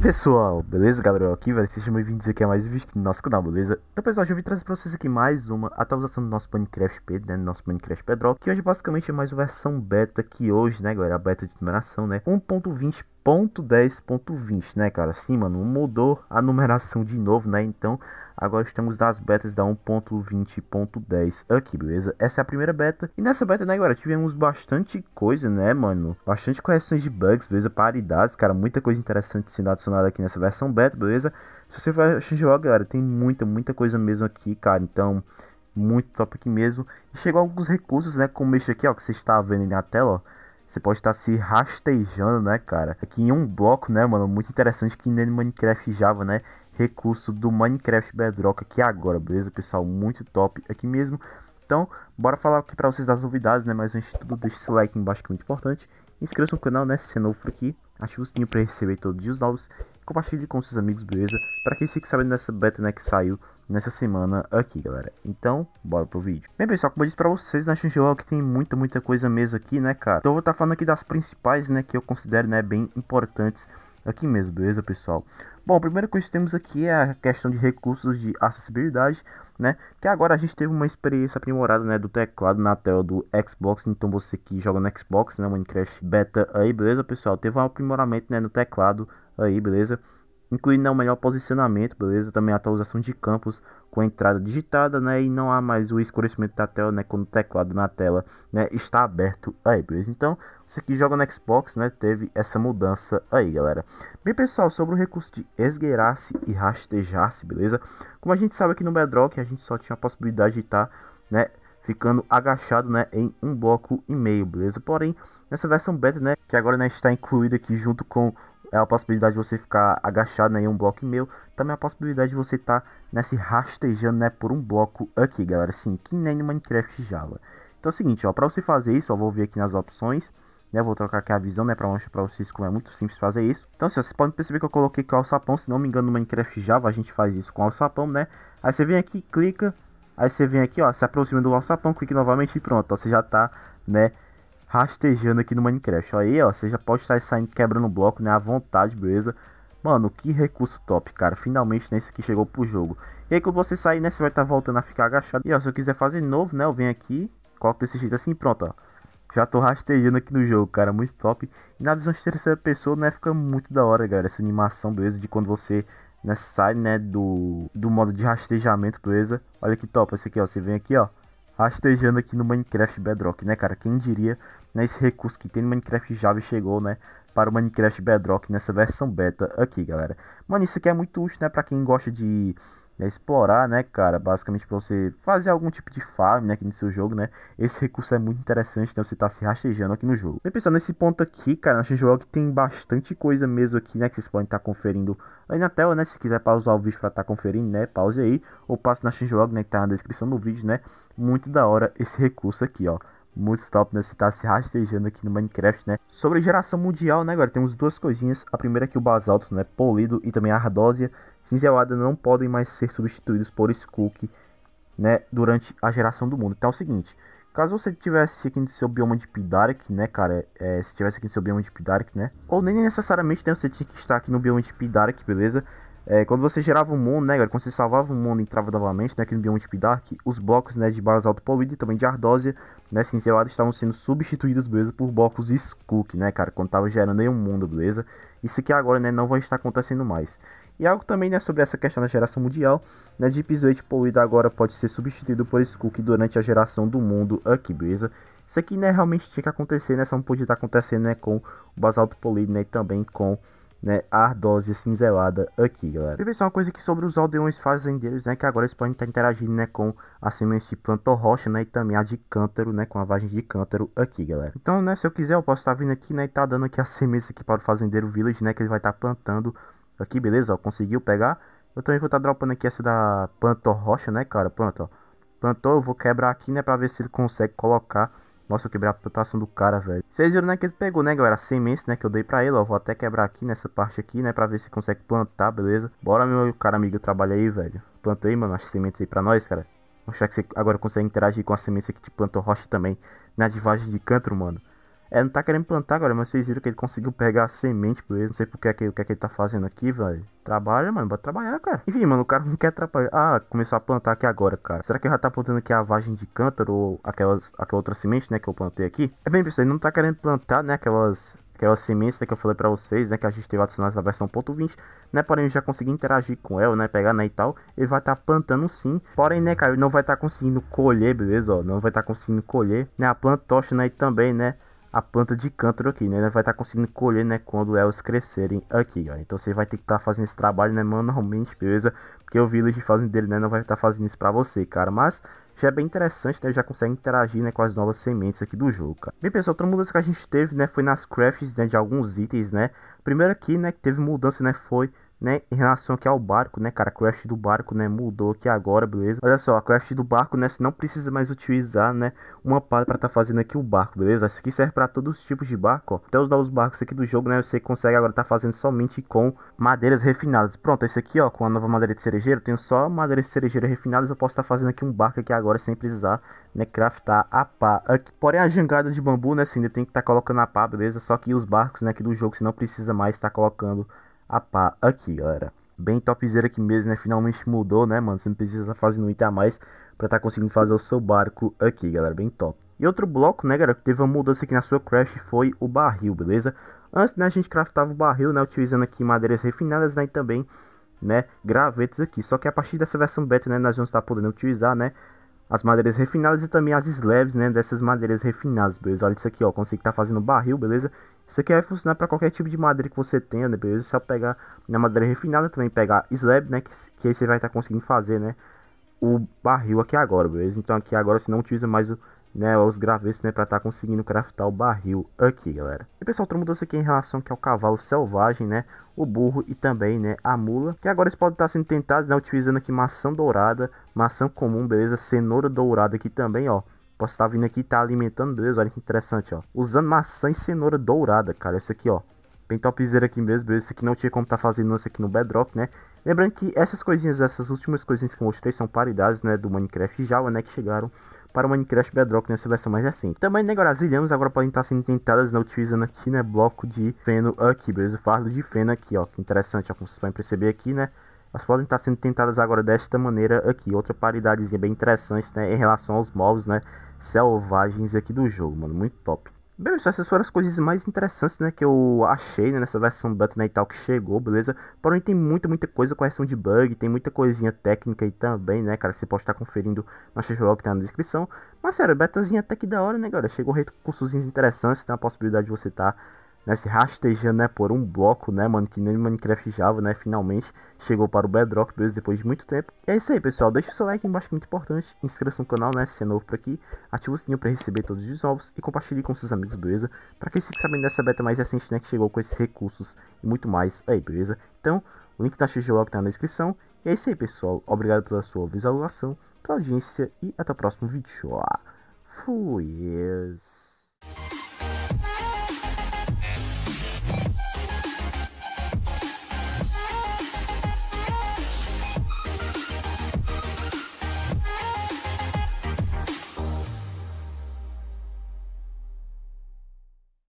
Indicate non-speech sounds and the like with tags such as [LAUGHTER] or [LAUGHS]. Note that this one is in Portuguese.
pessoal, beleza? Gabriel aqui, velho. Sejam bem-vindos aqui a mais um vídeo aqui no nosso canal, beleza? Então, pessoal, hoje eu vim trazer pra vocês aqui mais uma atualização do nosso Minecraft Pedro, né? Do nosso Minecraft Pedro, que hoje basicamente é mais uma versão beta que hoje, né, galera? A beta de numeração, né? 1.20.10.20, né, cara? Sim, mano, mudou a numeração de novo, né? Então, Agora estamos nas betas da 1.20.10 aqui, beleza? Essa é a primeira beta. E nessa beta, né, galera, tivemos bastante coisa, né, mano? Bastante correções de bugs, beleza? Paridades, cara, muita coisa interessante sendo adicionada aqui nessa versão beta, beleza? Se você for achar jogar, galera, tem muita, muita coisa mesmo aqui, cara. Então, muito top aqui mesmo. E chegou alguns recursos, né, como este aqui, ó, que você está vendo aí na tela, ó. Você pode estar se rastejando, né, cara? Aqui em um bloco, né, mano? Muito interessante que nem Minecraft Java, né? recurso do Minecraft Bedrock aqui agora, beleza pessoal? Muito top aqui mesmo. Então, bora falar aqui pra vocês das novidades, né? Mas antes de tudo, deixa esse like embaixo que é muito importante. Inscreva-se no canal, né? Se é novo por aqui. Ative o sininho pra receber todos os dias novos. Compartilhe com seus amigos, beleza? Pra quem fique sabendo dessa beta, né? Que saiu nessa semana aqui, galera. Então, bora pro vídeo. Bem, pessoal, como eu disse pra vocês, na Xangelo é que tem muita, muita coisa mesmo aqui, né, cara? Então eu vou estar tá falando aqui das principais, né? Que eu considero, né? Bem importantes aqui mesmo, beleza, pessoal? Bom, a primeira coisa que temos aqui é a questão de recursos de acessibilidade, né? Que agora a gente teve uma experiência aprimorada, né, do teclado na tela do Xbox, então você que joga no Xbox, né, Minecraft Beta aí, beleza, pessoal? Teve um aprimoramento, né, no teclado aí, beleza? incluindo né, o melhor posicionamento, beleza? Também a atualização de campos com a entrada digitada, né? E não há mais o escurecimento da tela, né? Quando o teclado na tela né, está aberto aí, beleza? Então, você que joga no Xbox, né? Teve essa mudança aí, galera. Bem, pessoal, sobre o recurso de esgueirar-se e rastejar-se, beleza? Como a gente sabe aqui no Bedrock, a gente só tinha a possibilidade de estar, tá, né? Ficando agachado, né? Em um bloco e meio, beleza? Porém, nessa versão beta, né? Que agora né, está incluída aqui junto com é a possibilidade de você ficar agachado né, em um bloco meu, também é a possibilidade de você estar tá, né, se rastejando né, por um bloco aqui, galera, sim, que nem no Minecraft Java. Então é o seguinte, ó, para você fazer isso, ó, vou vir aqui nas opções, né, vou trocar aqui a visão, né, para mostrar para vocês como é muito simples fazer isso. Então, assim, vocês podem perceber que eu coloquei aqui o alçapão, se não me engano no Minecraft Java a gente faz isso com o alçapão, né, aí você vem aqui, clica, aí você vem aqui, ó, se aproxima do alçapão, clica novamente e pronto, ó, você já tá, né, rastejando aqui no Minecraft. Aí, ó, você já pode estar saindo quebrando bloco, né, à vontade, beleza? Mano, que recurso top, cara. Finalmente nesse né, que chegou pro jogo. E aí quando você sair, né, você vai estar tá voltando a ficar agachado. E ó, se eu quiser fazer novo, né, eu venho aqui, coloco desse jeito assim, pronto, ó. Já tô rastejando aqui no jogo, cara, muito top. E na visão de terceira pessoa, né, fica muito da hora, galera, essa animação, beleza, de quando você né, sai, né, do, do modo de rastejamento, beleza. Olha que top esse aqui, ó, você vem aqui, ó, rastejando aqui no Minecraft Bedrock, né, cara, quem diria nesse né, recurso que tem no Minecraft Java chegou, né, para o Minecraft Bedrock nessa versão beta aqui, galera. Mano, isso aqui é muito útil, né, para quem gosta de né, explorar, né, cara, basicamente para você fazer algum tipo de farm, né, aqui no seu jogo, né, esse recurso é muito interessante, então você tá se rastejando aqui no jogo. Bem, pessoal, nesse ponto aqui, cara, nós jogo que tem bastante coisa mesmo aqui, né, que vocês podem estar tá conferindo aí na tela, né, se quiser pausar o vídeo para estar tá conferindo, né, pause aí, ou passe na Xinjog, né, que tá na descrição do vídeo, né, muito da hora esse recurso aqui, ó muito top, né? Você tá se rastejando aqui no Minecraft, né? Sobre geração mundial, né, agora Temos duas coisinhas. A primeira é que o basalto, né? Polido e também a ardósia cinzelada não podem mais ser substituídos por Skook, né? Durante a geração do mundo. Então é o seguinte. Caso você tivesse aqui no seu bioma de Pidark, né, cara? É, se tivesse aqui no seu bioma de Pidark, né? Ou nem necessariamente, né? Você tinha que estar aqui no bioma de Pidark, beleza? É, quando você gerava um mundo, né, galera, quando você salvava um mundo e entrava novamente, né, aqui no Beyond Deep Dark, os blocos, né, de basalto poluído e também de ardósia, né, cinzelada, estavam sendo substituídos, beleza, por blocos Skook, né, cara, quando tava gerando aí um mundo, beleza, isso aqui agora, né, não vai estar acontecendo mais. E algo também, né, sobre essa questão da geração mundial, né, Deep Slate poluído agora pode ser substituído por Skook durante a geração do mundo aqui, beleza, isso aqui, né, realmente tinha que acontecer, né, só não podia estar acontecendo, né, com o basalto poluído né, e também com né, ardose cinzelada aqui, galera. E pessoal, uma coisa que sobre os aldeões fazendeiros, né, que agora eles podem estar interagindo, né, com a semente de planta rocha, né, e também a de cântaro, né, com a vagem de cântaro aqui, galera. Então, né, se eu quiser, eu posso estar vindo aqui, né, e tá dando aqui as [LAUGHS] sementes aqui para o fazendeiro village, né, que ele vai estar plantando aqui, beleza, ó, conseguiu pegar. Eu também vou estar dropando aqui essa da planta rocha, né, cara, pronto, ó. Plantou, eu vou quebrar aqui, né, para ver se ele consegue colocar nossa, eu quebrei a reputação do cara, velho. Vocês viram, né, que ele pegou, né, galera? Sementes, né, que eu dei pra ele, ó. Vou até quebrar aqui nessa parte aqui, né, pra ver se consegue plantar, beleza? Bora, meu cara amigo, trabalha aí, velho. Plantei, mano, as sementes aí pra nós, cara. Vou achar que você agora consegue interagir com as sementes que te plantou rocha também. Na divagem de cantro, mano. É, não tá querendo plantar agora, mas vocês viram que ele conseguiu pegar a semente por ele. Não sei porque é que, o que é que ele tá fazendo aqui, velho. Trabalha, mano. Bota trabalhar, cara. Enfim, mano, o cara não quer atrapalhar. Ah, começou a plantar aqui agora, cara. Será que já tá plantando aqui a vagem de cântaro ou aquelas, aquela outra semente, né, que eu plantei aqui? É bem, pessoal, ele não tá querendo plantar, né, aquelas aquelas sementes né, que eu falei para vocês, né, que a gente teve adicionadas na versão .20, né, porém eu já consegui interagir com ela, né, pegar, né, e tal, ele vai estar tá plantando sim, porém, né, cara, ele não vai estar tá conseguindo colher, beleza, ó, não vai estar tá conseguindo colher, né, a planta tocha, né, e também, né, a planta de cântaro aqui, né? Vai estar tá conseguindo colher, né? Quando elas crescerem aqui, ó. Então você vai ter que estar tá fazendo esse trabalho, né? Manualmente, beleza? Porque o Village Fazendeiro, né? Não vai estar tá fazendo isso pra você, cara. Mas já é bem interessante, né? Já consegue interagir, né? Com as novas sementes aqui do jogo, cara. Bem, pessoal, outra mudança que a gente teve, né? Foi nas crafts, né? De alguns itens, né? Primeiro aqui, né? Que teve mudança, né? Foi né, em relação aqui ao barco, né, cara, a craft do barco, né, mudou aqui agora, beleza? Olha só, a craft do barco, né, você não precisa mais utilizar, né, uma pá para tá fazendo aqui o barco, beleza? Isso aqui serve para todos os tipos de barco, ó. Até os novos barcos aqui do jogo, né, você consegue agora tá fazendo somente com madeiras refinadas. Pronto, esse aqui, ó, com a nova madeira de cerejeiro, tenho só madeira de cerejeira refinadas, eu posso estar tá fazendo aqui um barco aqui agora sem precisar, né, craftar a pá aqui. Porém, a jangada de bambu, né, você ainda tem que estar tá colocando a pá, beleza? Só que os barcos, né, aqui do jogo, você não precisa mais estar tá colocando a pá aqui, galera. Bem topzera aqui mesmo, né? Finalmente mudou, né, mano? Você não precisa estar fazendo um item a mais pra estar tá conseguindo fazer o seu barco aqui, galera. Bem top. E outro bloco, né, galera, que teve uma mudança aqui na sua Crash foi o barril, beleza? Antes, né, a gente craftava o barril, né, utilizando aqui madeiras refinadas, né, e também, né, gravetos aqui. Só que a partir dessa versão beta, né, nós vamos estar tá podendo utilizar, né, as madeiras refinadas e também as slabs, né, dessas madeiras refinadas, beleza? Olha isso aqui, ó, consigo estar tá fazendo barril, beleza? Isso aqui vai funcionar para qualquer tipo de madeira que você tenha, né, beleza? Só pegar na madeira refinada, também pegar slab, né, que, que aí você vai estar tá conseguindo fazer, né, o barril aqui agora, beleza? Então aqui agora você não utiliza mais o né, os gravetos, né, para estar tá conseguindo craftar o barril aqui, galera. E pessoal, outra mudança aqui em relação que ao é cavalo selvagem, né, o burro e também, né, a mula, que agora eles podem estar tá sendo tentados, né, utilizando aqui maçã dourada, maçã comum, beleza, cenoura dourada aqui também, ó. Posso estar tá vindo aqui e tá alimentando, beleza, olha que interessante, ó. Usando maçã e cenoura dourada, cara, isso aqui, ó. Bem topzera aqui mesmo, beleza, isso aqui não tinha como tá fazendo isso aqui no Bedrock, né. Lembrando que essas coisinhas, essas últimas coisinhas que eu mostrei são paridades, né, do Minecraft Java, né, que chegaram para o Minecraft Bedrock nessa versão mais recente. Também, né, agora podem estar sendo tentadas, né, utilizando aqui, né, bloco de feno aqui, beleza? O fardo de feno aqui, ó, que é interessante, ó, como vocês podem perceber aqui, né, elas podem estar sendo tentadas agora desta maneira aqui. Outra paridadezinha bem interessante, né, em relação aos mobs, né, selvagens aqui do jogo, mano, muito top. Beleza, essas foram as coisas mais interessantes, né, que eu achei né, nessa versão beta né, e tal que chegou, beleza? Porém, tem muita, muita coisa com reação de bug, tem muita coisinha técnica aí também, né, cara, que você pode estar conferindo na XBO que tá na descrição. Mas, sério, betazinha até que da hora, né, galera? Chegou com recursos interessantes, tem a possibilidade de você estar... Tá né, se rastejando né, por um bloco, né, mano, que nem Minecraft Java, né, finalmente chegou para o Bedrock mesmo depois de muito tempo. E é isso aí, pessoal, deixa o seu like embaixo que é muito importante, inscreva-se no canal, né, se é novo por aqui, ativa o sininho para receber todos os novos e compartilhe com seus amigos, beleza? Para quem fique sabendo dessa beta mais recente, né, que chegou com esses recursos e muito mais aí, beleza? Então, o link da XGO que tá na descrição. E é isso aí, pessoal, obrigado pela sua visualização, pela audiência e até o próximo vídeo. Fui!